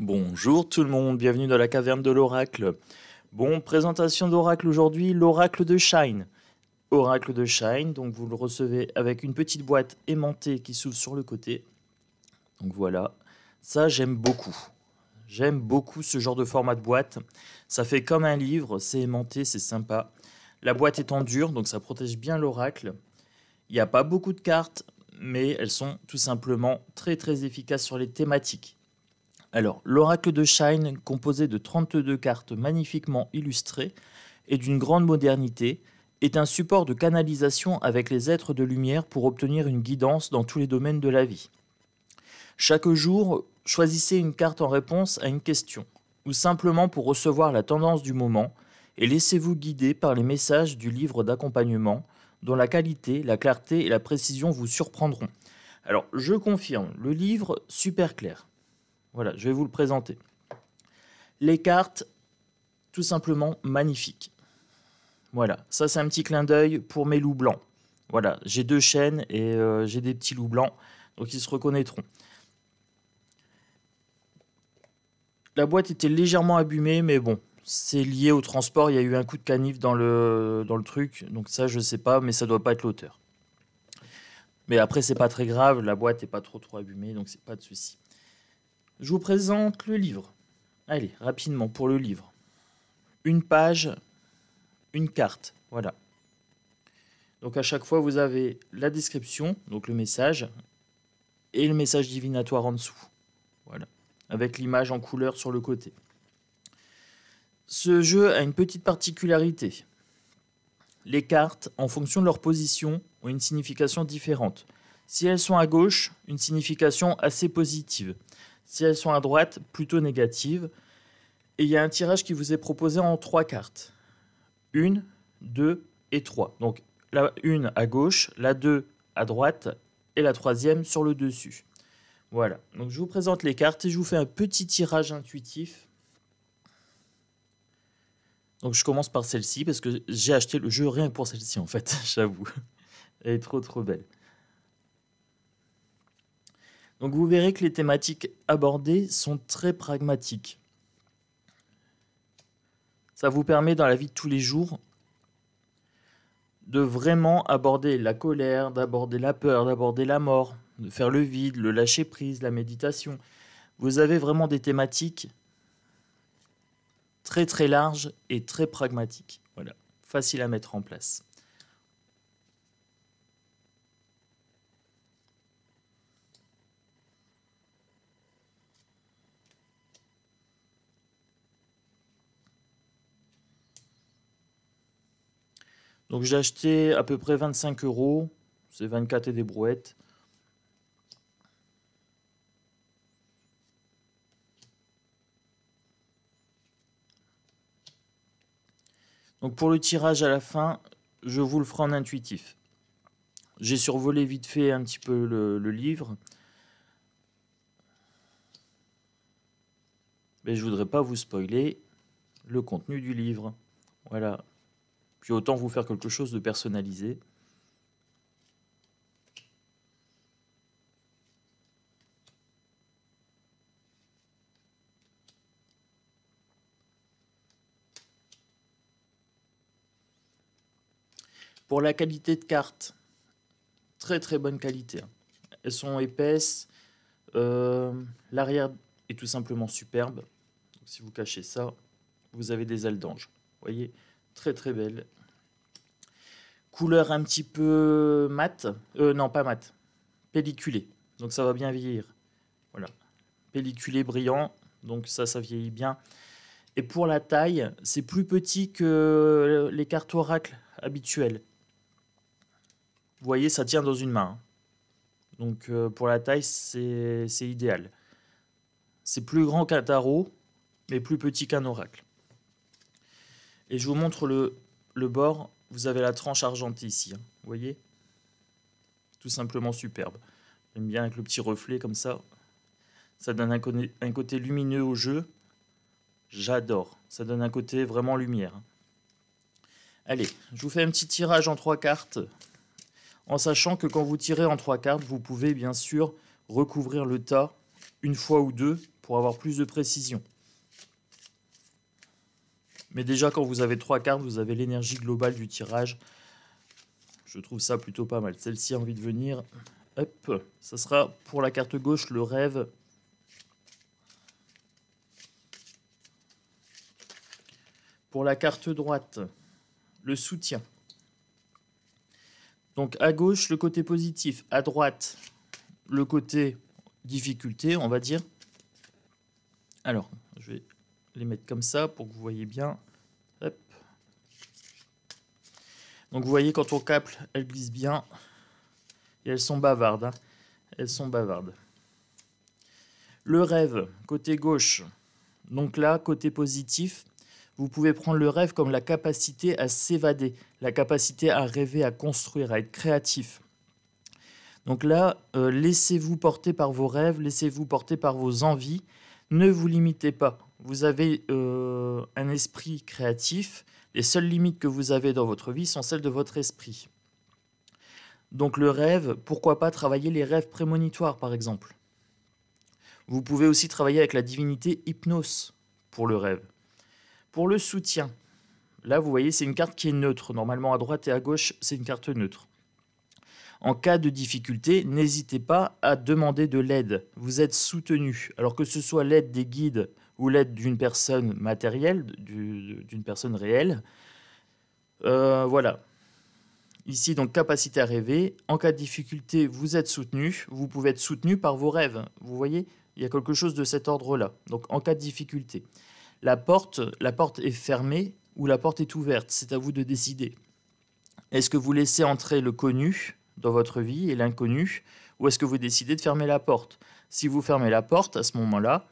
Bonjour tout le monde, bienvenue dans la caverne de l'oracle. Bon, présentation d'oracle aujourd'hui, l'oracle de Shine. Oracle de Shine, donc vous le recevez avec une petite boîte aimantée qui s'ouvre sur le côté. Donc voilà, ça j'aime beaucoup. J'aime beaucoup ce genre de format de boîte. Ça fait comme un livre, c'est aimanté, c'est sympa. La boîte est en dur, donc ça protège bien l'oracle. Il n'y a pas beaucoup de cartes, mais elles sont tout simplement très très efficaces sur les thématiques. Alors, l'oracle de Shine, composé de 32 cartes magnifiquement illustrées et d'une grande modernité, est un support de canalisation avec les êtres de lumière pour obtenir une guidance dans tous les domaines de la vie. Chaque jour, choisissez une carte en réponse à une question, ou simplement pour recevoir la tendance du moment, et laissez-vous guider par les messages du livre d'accompagnement, dont la qualité, la clarté et la précision vous surprendront. Alors, je confirme, le livre, super clair. Voilà, je vais vous le présenter. Les cartes, tout simplement magnifiques. Voilà, ça c'est un petit clin d'œil pour mes loups blancs. Voilà, j'ai deux chaînes et euh, j'ai des petits loups blancs, donc ils se reconnaîtront. La boîte était légèrement abîmée, mais bon, c'est lié au transport. Il y a eu un coup de canif dans le, dans le truc, donc ça je ne sais pas, mais ça ne doit pas être l'auteur. Mais après, c'est pas très grave, la boîte n'est pas trop trop abîmée, donc c'est pas de souci. Je vous présente le livre. Allez, rapidement pour le livre. Une page, une carte. Voilà. Donc à chaque fois, vous avez la description, donc le message, et le message divinatoire en dessous. Voilà. Avec l'image en couleur sur le côté. Ce jeu a une petite particularité. Les cartes, en fonction de leur position, ont une signification différente. Si elles sont à gauche, une signification assez positive. Si elles sont à droite, plutôt négatives. Et il y a un tirage qui vous est proposé en trois cartes. Une, deux et trois. Donc la une à gauche, la deux à droite et la troisième sur le dessus. Voilà, donc je vous présente les cartes et je vous fais un petit tirage intuitif. Donc je commence par celle-ci parce que j'ai acheté le jeu rien que pour celle-ci en fait, j'avoue. Elle est trop trop belle. Donc vous verrez que les thématiques abordées sont très pragmatiques. Ça vous permet dans la vie de tous les jours de vraiment aborder la colère, d'aborder la peur, d'aborder la mort, de faire le vide, le lâcher-prise, la méditation. Vous avez vraiment des thématiques très très larges et très pragmatiques. Voilà, facile à mettre en place. Donc j'ai acheté à peu près 25 euros, c'est 24 et des brouettes. Donc pour le tirage à la fin, je vous le ferai en intuitif. J'ai survolé vite fait un petit peu le, livre. Mais je ne voudrais pas vous spoiler le contenu du livre. Voilà. Puis autant vous faire quelque chose de personnalisé. Pour la qualité de carte, très très bonne qualité. Elles sont épaisses. Euh, l'arrière est tout simplement superbe. si vous cachez ça, vous avez des ailes d'ange. voyez Très très belle. Couleur un petit peu mate. Euh, non, pas mate. Pelliculée. Donc ça va bien vieillir. Voilà. Pelliculé brillant. Donc ça, ça vieillit bien. Et pour la taille, c'est plus petit que les cartes oracles habituelles. Vous voyez, ça tient dans une main. Hein. Donc euh, pour la taille, c'est idéal. C'est plus grand qu'un tarot, mais plus petit qu'un oracle. Et je vous montre le, bord. Vous avez la tranche argentée ici. Hein, vous voyez Tout simplement superbe. J'aime bien avec le petit reflet comme ça. Ça donne un côté lumineux au jeu. J'adore. Ça donne un côté vraiment lumière. Hein. Allez, je vous fais un petit tirage en trois cartes. En sachant que quand vous tirez en trois cartes, vous pouvez bien sûr recouvrir le tas une fois ou deux pour avoir plus de précision. Mais déjà, quand vous avez trois cartes, vous avez l'énergie globale du tirage. Je trouve ça plutôt pas mal. Celle-ci a envie de venir. Hop, ça sera pour la carte gauche le rêve. Pour la carte droite, le soutien. Donc à gauche, le côté positif. À droite, le côté difficulté, on va dire. Alors, les mettre comme ça pour que vous voyez bien. Donc vous voyez quand on câble, elles glissent bien. Et elles sont bavardes. Hein. Elles sont bavardes. Le rêve, côté gauche. Donc là, côté positif, vous pouvez prendre le rêve comme la capacité à s'évader, la capacité à rêver, à construire, à être créatif. Donc là, euh, laissez-vous porter par vos rêves, laissez-vous porter par vos envies, ne vous limitez pas vous avez euh, un esprit créatif, les seules limites que vous avez dans votre vie sont celles de votre esprit. Donc le rêve, pourquoi pas travailler les rêves prémonitoires par exemple Vous pouvez aussi travailler avec la divinité hypnos pour le rêve. Pour le soutien, là vous voyez c'est une carte qui est neutre. Normalement à droite et à gauche c'est une carte neutre. En cas de difficulté, n'hésitez pas à demander de l'aide. Vous êtes soutenu. Alors que ce soit l'aide des guides, ou l'aide d'une personne matérielle, d'une personne réelle. Euh, voilà. Ici, donc, capacité à rêver. En cas de difficulté, vous êtes soutenu. Vous pouvez être soutenu par vos rêves. Vous voyez, il y a quelque chose de cet ordre-là. Donc, en cas de difficulté. La porte, la porte est fermée ou la porte est ouverte. C'est à vous de décider. Est-ce que vous laissez entrer le connu dans votre vie et l'inconnu ou est-ce que vous décidez de fermer la porte Si vous fermez la porte, à ce moment-là,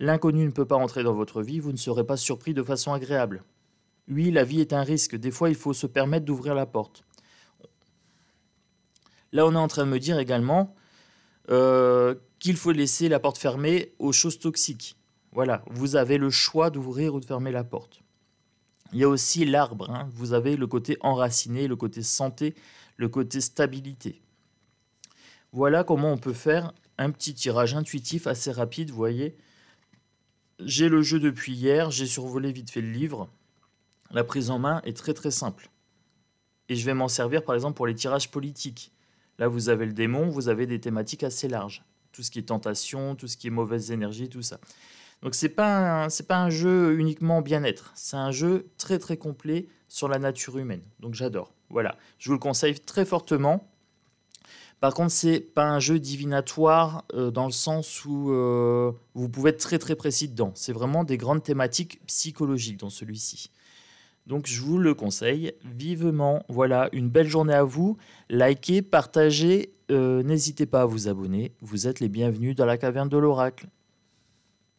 L'inconnu ne peut pas entrer dans votre vie, vous ne serez pas surpris de façon agréable. Oui, la vie est un risque, des fois il faut se permettre d'ouvrir la porte. Là, on est en train de me dire également euh, qu'il faut laisser la porte fermée aux choses toxiques. Voilà, vous avez le choix d'ouvrir ou de fermer la porte. Il y a aussi l'arbre, hein. vous avez le côté enraciné, le côté santé, le côté stabilité. Voilà comment on peut faire un petit tirage intuitif assez rapide, vous voyez, j'ai le jeu depuis hier, j'ai survolé vite fait le livre. La prise en main est très très simple. Et je vais m'en servir par exemple pour les tirages politiques. Là, vous avez le démon, vous avez des thématiques assez larges. Tout ce qui est tentation, tout ce qui est mauvaise énergie, tout ça. Donc c'est pas c'est pas un jeu uniquement bien-être, c'est un jeu très très complet sur la nature humaine. Donc j'adore. Voilà, je vous le conseille très fortement. Par contre, c'est pas un jeu divinatoire euh, dans le sens où euh, vous pouvez être très très précis dedans. C'est vraiment des grandes thématiques psychologiques dans celui-ci. Donc je vous le conseille vivement. Voilà, une belle journée à vous. Likez, partagez, euh, n'hésitez pas à vous abonner. Vous êtes les bienvenus dans la caverne de l'oracle.